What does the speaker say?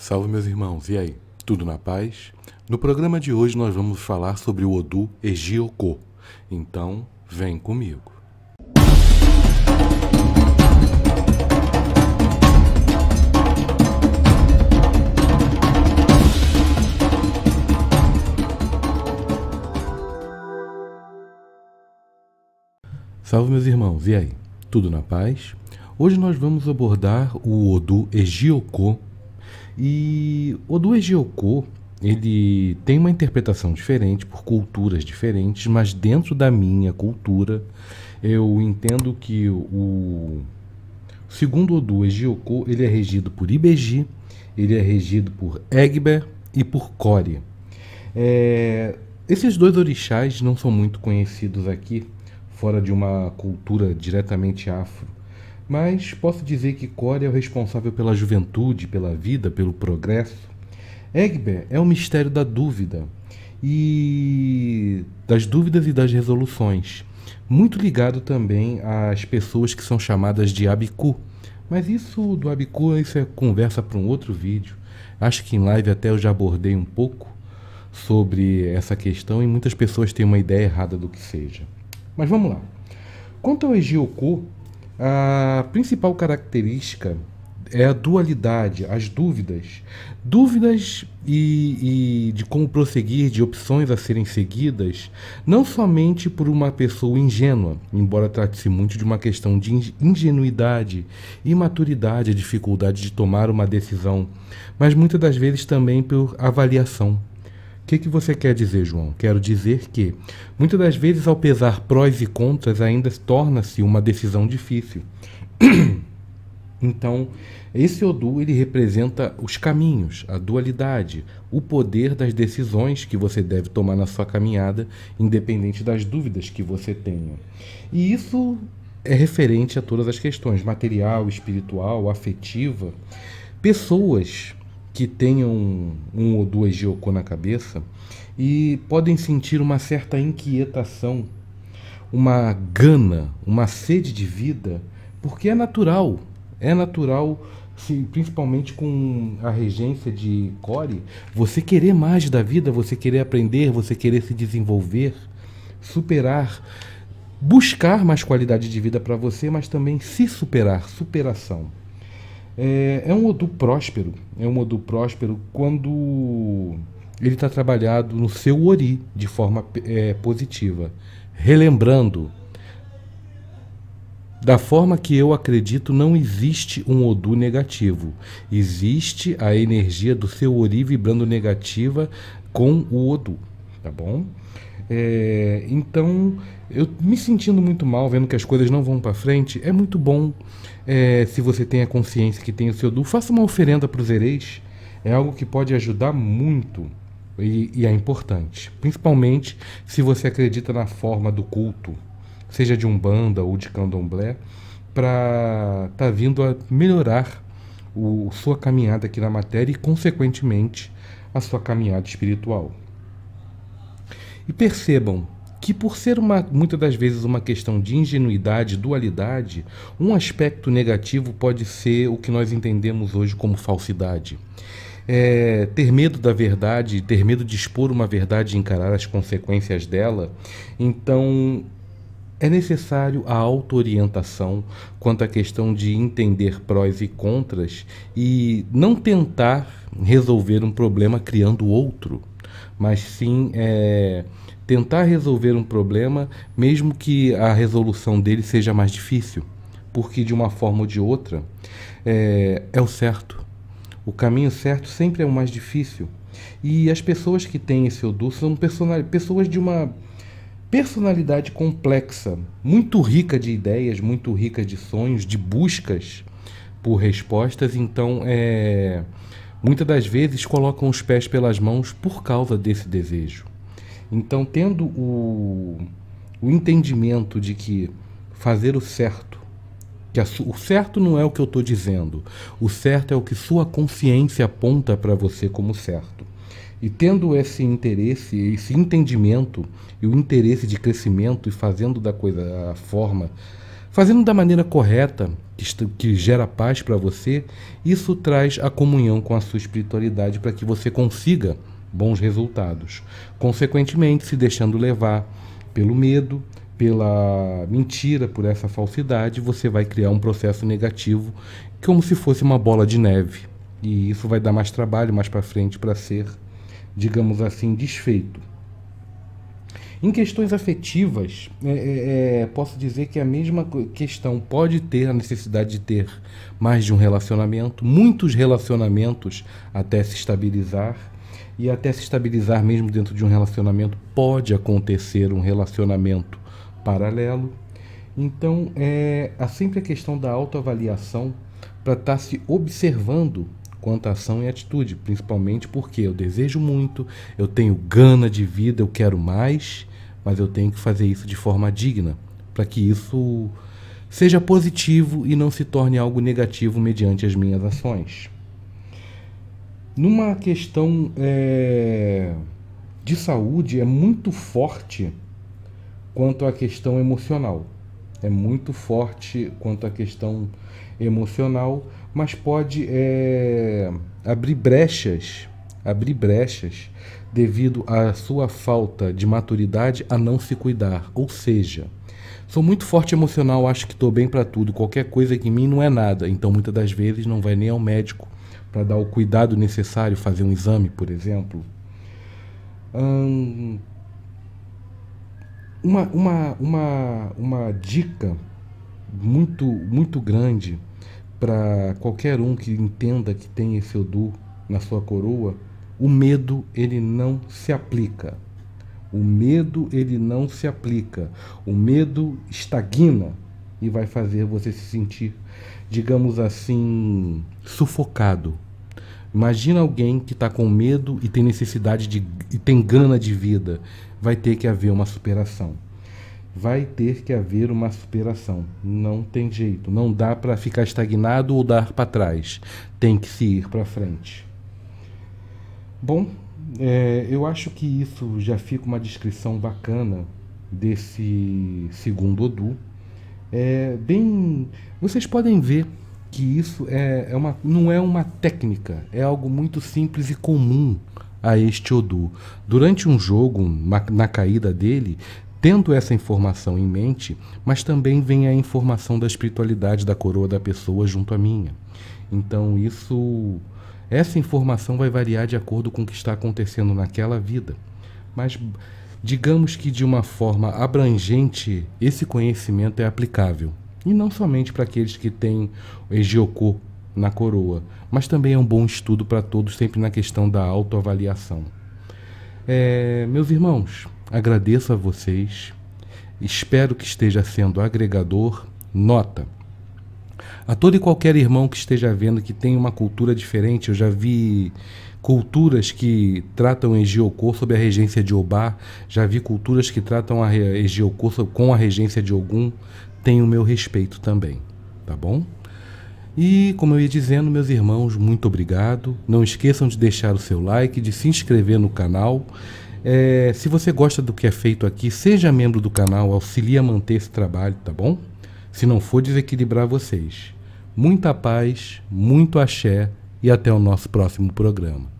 Salve meus irmãos, e aí? Tudo na paz? No programa de hoje nós vamos falar sobre o Odu Ejioko. Então, vem comigo. Salve meus irmãos, e aí? Tudo na paz? Hoje nós vamos abordar o Odu Ejioko e o do ele tem uma interpretação diferente por culturas diferentes, mas dentro da minha cultura, eu entendo que o segundo Odu Egiocô, ele é regido por Ibeji, ele é regido por Egber e por Kori. É, esses dois orixás não são muito conhecidos aqui, fora de uma cultura diretamente afro. Mas posso dizer que Core é o responsável pela juventude, pela vida, pelo progresso. Egber é o mistério da dúvida e das dúvidas e das resoluções, muito ligado também às pessoas que são chamadas de abiku. Mas isso do abiku isso é conversa para um outro vídeo. Acho que em live até eu já abordei um pouco sobre essa questão e muitas pessoas têm uma ideia errada do que seja. Mas vamos lá. Quanto ao Egioku, a principal característica é a dualidade, as dúvidas. Dúvidas e, e, de como prosseguir, de opções a serem seguidas, não somente por uma pessoa ingênua, embora trate-se muito de uma questão de ingenuidade, imaturidade, a dificuldade de tomar uma decisão, mas muitas das vezes também por avaliação que, que você quer dizer, João? Quero dizer que, muitas das vezes, ao pesar prós e contras, ainda torna-se uma decisão difícil. então, esse Odu ele representa os caminhos, a dualidade, o poder das decisões que você deve tomar na sua caminhada, independente das dúvidas que você tenha. E isso é referente a todas as questões material, espiritual, afetiva. Pessoas que tenham um, ou duas Geocô na cabeça e podem sentir uma certa inquietação, uma gana, uma sede de vida, porque é natural, é natural, se, principalmente com a regência de Core, você querer mais da vida, você querer aprender, você querer se desenvolver, superar, buscar mais qualidade de vida para você, mas também se superar, superação. É, é um Odu próspero. É um Odu próspero quando ele está trabalhado no seu Ori de forma é, positiva. Relembrando, da forma que eu acredito, não existe um Odu negativo. Existe a energia do seu Ori vibrando negativa com o Odu, tá bom? É, então, eu me sentindo muito mal, vendo que as coisas não vão para frente, é muito bom é, se você tem a consciência que tem o seu Du, faça uma oferenda para os hereis. É algo que pode ajudar muito e, e é importante, principalmente se você acredita na forma do culto, seja de umbanda ou de candomblé, para estar tá vindo a melhorar o, sua caminhada aqui na matéria e, consequentemente, a sua caminhada espiritual. E percebam que, por ser uma, muitas das vezes uma questão de ingenuidade, dualidade, um aspecto negativo pode ser o que nós entendemos hoje como falsidade. É, ter medo da verdade, ter medo de expor uma verdade e encarar as consequências dela. Então, é necessário a autoorientação quanto à questão de entender prós e contras e não tentar resolver um problema criando outro mas sim é, tentar resolver um problema, mesmo que a resolução dele seja mais difícil, porque de uma forma ou de outra é, é o certo. O caminho certo sempre é o mais difícil. E as pessoas que têm esse Odu são pessoas de uma personalidade complexa, muito rica de ideias, muito rica de sonhos, de buscas por respostas. Então, é, Muitas das vezes colocam os pés pelas mãos por causa desse desejo. Então, tendo o, o entendimento de que fazer o certo, que a, o certo não é o que eu estou dizendo, o certo é o que sua consciência aponta para você como certo. E tendo esse interesse, esse entendimento e o interesse de crescimento e fazendo da coisa a forma, fazendo da maneira correta, que gera paz para você, isso traz a comunhão com a sua espiritualidade para que você consiga bons resultados. Consequentemente, se deixando levar pelo medo, pela mentira, por essa falsidade, você vai criar um processo negativo, como se fosse uma bola de neve. E isso vai dar mais trabalho mais para frente para ser, digamos assim, desfeito. Em questões afetivas, é, é, é, posso dizer que a mesma questão pode ter a necessidade de ter mais de um relacionamento, muitos relacionamentos até se estabilizar. E até se estabilizar mesmo dentro de um relacionamento, pode acontecer um relacionamento paralelo. Então, é, há sempre a questão da autoavaliação para estar tá se observando quanto à ação e atitude, principalmente porque eu desejo muito, eu tenho gana de vida, eu quero mais, mas eu tenho que fazer isso de forma digna, para que isso seja positivo e não se torne algo negativo mediante as minhas ações. Numa questão é, de saúde, é muito forte quanto à questão emocional. É muito forte quanto à questão emocional, mas pode é, abrir brechas abrir brechas devido à sua falta de maturidade a não se cuidar. Ou seja, sou muito forte emocional, acho que estou bem para tudo, qualquer coisa que em mim não é nada, então muitas das vezes não vai nem ao médico para dar o cuidado necessário, fazer um exame, por exemplo. Hum, uma, uma, uma, uma dica muito, muito grande para qualquer um que entenda que tem esse Odu na sua coroa o medo ele não se aplica. O medo ele não se aplica. O medo estagna e vai fazer você se sentir, digamos assim, sufocado. Imagina alguém que está com medo e tem necessidade de e tem gana de vida. Vai ter que haver uma superação. Vai ter que haver uma superação. Não tem jeito. Não dá para ficar estagnado ou dar para trás. Tem que se ir para frente. Bom, é, eu acho que isso já fica uma descrição bacana desse segundo Odu. É bem, vocês podem ver que isso é, é uma, não é uma técnica, é algo muito simples e comum a este Odu. Durante um jogo, na caída dele, Tendo essa informação em mente, mas também vem a informação da espiritualidade da coroa da pessoa junto à minha. Então isso essa informação vai variar de acordo com o que está acontecendo naquela vida. Mas digamos que de uma forma abrangente, esse conhecimento é aplicável. E não somente para aqueles que têm Egiocô na coroa, mas também é um bom estudo para todos, sempre na questão da autoavaliação. É, meus irmãos, agradeço a vocês, espero que esteja sendo agregador. Nota! A todo e qualquer irmão que esteja vendo que tem uma cultura diferente, eu já vi culturas que tratam Egiocor sob a regência de Obá, já vi culturas que tratam a com a regência de Ogum, tem o meu respeito também, tá bom? E, como eu ia dizendo, meus irmãos, muito obrigado. Não esqueçam de deixar o seu like, de se inscrever no canal. É, se você gosta do que é feito aqui, seja membro do canal, auxilie a manter esse trabalho, tá bom? se não for desequilibrar vocês. Muita paz, muito axé e até o nosso próximo programa.